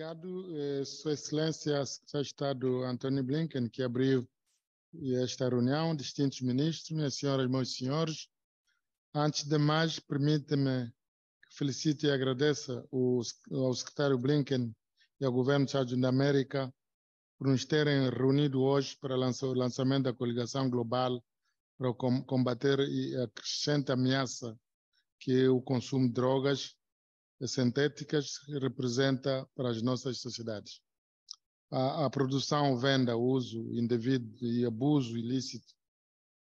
Obrigado, eh, Sua Excelência, Secretário de Estado Antônio Blinken, que abriu esta reunião, distintos ministros, minhas senhoras, meus senhores. Antes de mais, permita-me que felicite e agradeça ao Secretário Blinken e ao Governo dos Estados Unidos da América por nos terem reunido hoje para o lançamento da coligação global para combater a crescente ameaça que é o consumo de drogas sintéticas representa para as nossas sociedades. A, a produção, venda, uso indevido e abuso ilícito,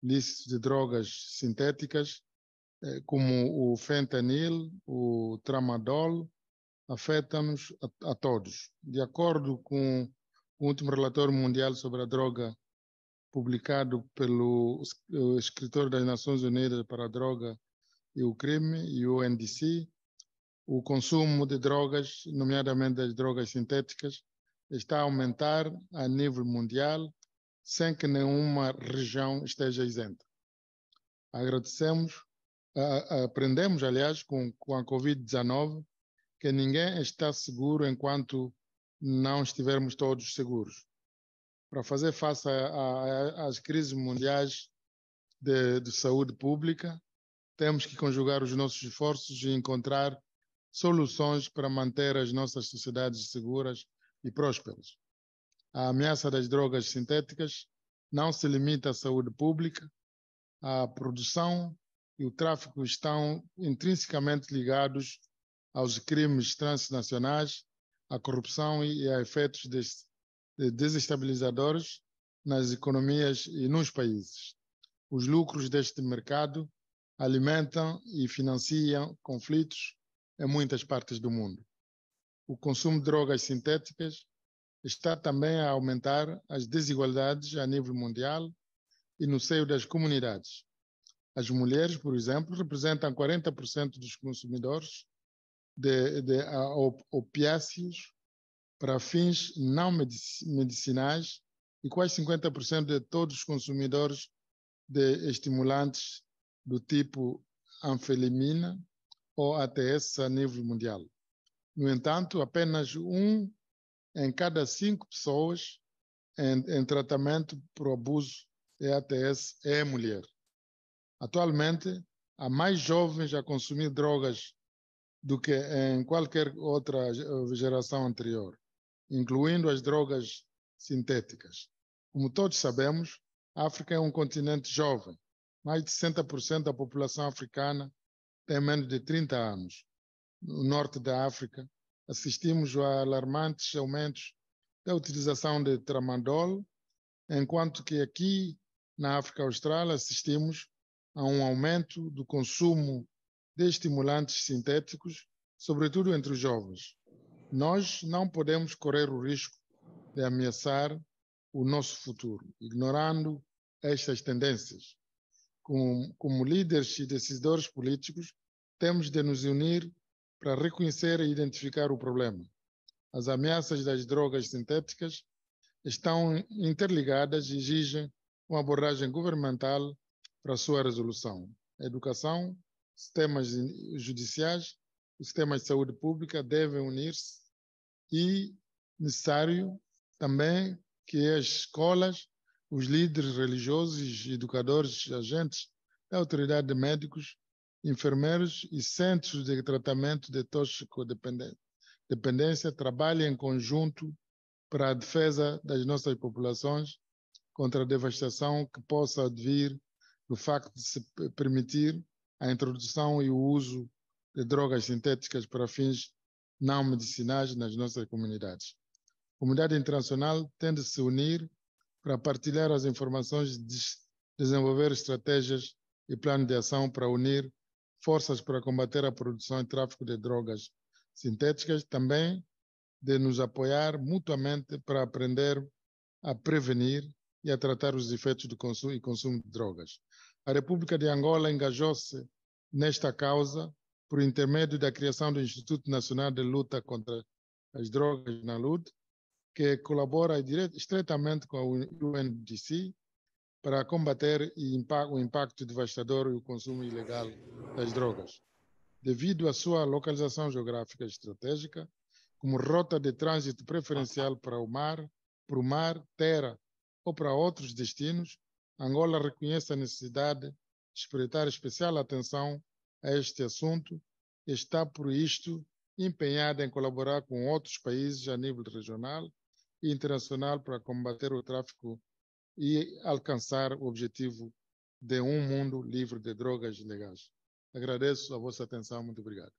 ilícito de drogas sintéticas, é, como o fentanil, o tramadol, afeta-nos a, a, todos. De acordo com o último relatório mundial sobre a droga, publicado pelo escritor das Nações Unidas para a Droga e o Crime, o UNDC, o consumo de drogas, nomeadamente das drogas sintéticas, está a aumentar a nível mundial, sem que nenhuma região esteja isenta. Agradecemos, aprendemos, aliás, com, com a Covid-19, que ninguém está seguro enquanto não estivermos todos seguros. Para fazer face às crises mundiais de, de saúde pública, temos que conjugar os nossos esforços e encontrar soluções para manter as nossas sociedades seguras e prósperas. A ameaça das drogas sintéticas não se limita à saúde pública, a produção e o tráfico estão intrinsecamente ligados aos crimes transnacionais, à corrupção e a efeitos desestabilizadores nas economias e nos países. Os lucros deste mercado alimentam e financiam conflitos, em muitas partes do mundo. O consumo de drogas sintéticas está também a aumentar as desigualdades a nível mundial e no seio das comunidades. As mulheres, por exemplo, representam 40% dos consumidores de, de opiáceos para fins não medicinais e quase 50% de todos os consumidores de estimulantes do tipo anfelimina ATS a nível mundial. No entanto, apenas um em cada cinco pessoas em, em tratamento por abuso de ATS é, é mulher. Atualmente, há mais jovens a consumir drogas do que em qualquer outra geração anterior, incluindo as drogas sintéticas. Como todos sabemos, a África é um continente jovem. Mais de 60% da população africana tem menos de 30 anos, no norte da África, assistimos a alarmantes aumentos da utilização de tramadol, enquanto que aqui na África Austral assistimos a um aumento do consumo de estimulantes sintéticos, sobretudo entre os jovens. Nós não podemos correr o risco de ameaçar o nosso futuro, ignorando estas tendências como, como líderes e decisores políticos, temos de nos unir para reconhecer e identificar o problema. As ameaças das drogas sintéticas estão interligadas e exigem uma abordagem governamental para sua resolução. A educação, sistemas judiciais, os sistemas de saúde pública devem unir-se e necessário também que as escolas os líderes religiosos, educadores, agentes da autoridade de médicos, enfermeiros e centros de tratamento de toxicodependência trabalham em conjunto para a defesa das nossas populações contra a devastação que possa advir do facto de se permitir a introdução e o uso de drogas sintéticas para fins não medicinais nas nossas comunidades. A comunidade internacional tende a se unir para partilhar as informações, desenvolver estratégias e plano de ação para unir forças para combater a produção e tráfico de drogas sintéticas, também de nos apoiar mutuamente para aprender a prevenir e a tratar os efeitos do consumo e consumo de drogas. A República de Angola engajou-se nesta causa por intermédio da criação do Instituto Nacional de Luta contra as Drogas na Luta, que colabora direto, estreitamente com a UNDC para combater o impacto devastador e o consumo ilegal das drogas. Devido à sua localização geográfica estratégica, como rota de trânsito preferencial para o mar, para o mar, terra ou para outros destinos, Angola reconhece a necessidade de espreitar especial atenção a este assunto e está, por isto, empenhada em colaborar com outros países a nível regional internacional para combater o tráfico e alcançar o objetivo de um mundo livre de drogas ilegais. Agradeço a vossa atenção. Muito obrigado.